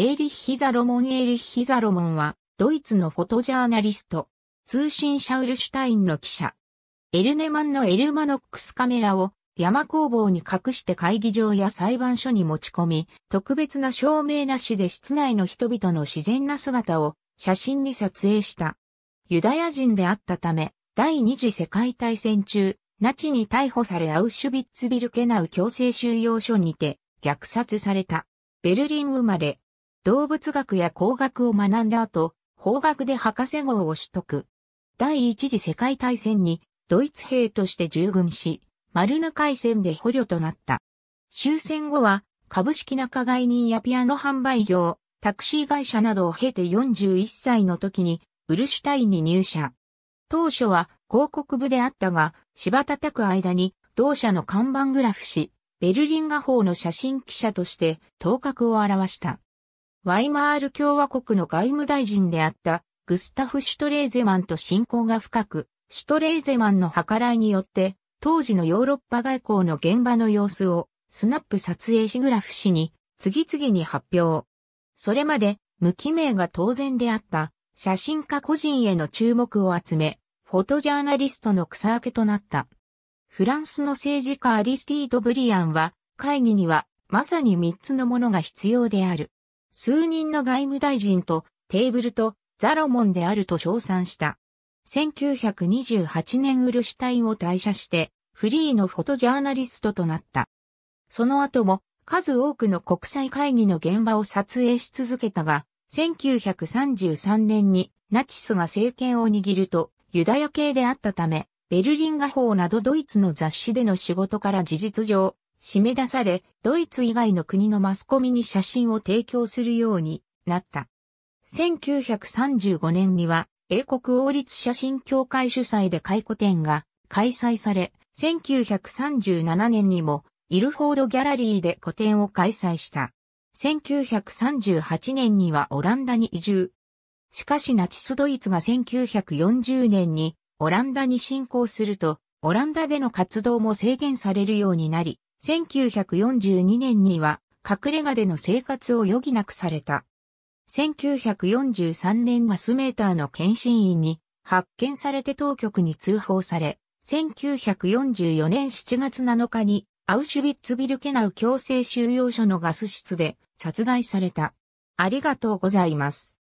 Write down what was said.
エーリッヒ・ザロモン・エーリッヒ・ザロモンは、ドイツのフォトジャーナリスト、通信シャウルシュタインの記者。エルネマンのエルマノックスカメラを山工房に隠して会議場や裁判所に持ち込み、特別な照明なしで室内の人々の自然な姿を写真に撮影した。ユダヤ人であったため、第二次世界大戦中、ナチに逮捕されアウシュビッツビルケナウ強制収容所にて虐殺された。ベルリン生まれ、動物学や工学を学んだ後、法学で博士号を取得。第一次世界大戦にドイツ兵として従軍し、マルヌ海戦で捕虜となった。終戦後は株式仲買人やピアノ販売業、タクシー会社などを経て41歳の時にウルシュタインに入社。当初は広告部であったが、柴叩く間に同社の看板グラフし、ベルリン画報の写真記者として頭角を現した。ワイマール共和国の外務大臣であったグスタフ・シュトレーゼマンと親交が深く、シュトレーゼマンの計らいによって、当時のヨーロッパ外交の現場の様子をスナップ撮影しグラフ氏に次々に発表。それまで無記名が当然であった写真家個人への注目を集め、フォトジャーナリストの草分けとなった。フランスの政治家アリスティード・ブリアンは会議にはまさに3つのものが必要である。数人の外務大臣とテーブルとザロモンであると称賛した。1928年ウルシュタインを退社してフリーのフォトジャーナリストとなった。その後も数多くの国際会議の現場を撮影し続けたが、1933年にナチスが政権を握るとユダヤ系であったため、ベルリン画報などドイツの雑誌での仕事から事実上締め出され、ドイツ以外の国のマスコミに写真を提供するようになった。1935年には、英国王立写真協会主催で回顧展が開催され、1937年にも、イルフォードギャラリーで個展を開催した。1938年にはオランダに移住。しかしナチスドイツが1940年にオランダに侵攻すると、オランダでの活動も制限されるようになり、1942年には隠れ家での生活を余儀なくされた。1943年ガスメーターの検診員に発見されて当局に通報され、1944年7月7日にアウシュビッツビルケナウ強制収容所のガス室で殺害された。ありがとうございます。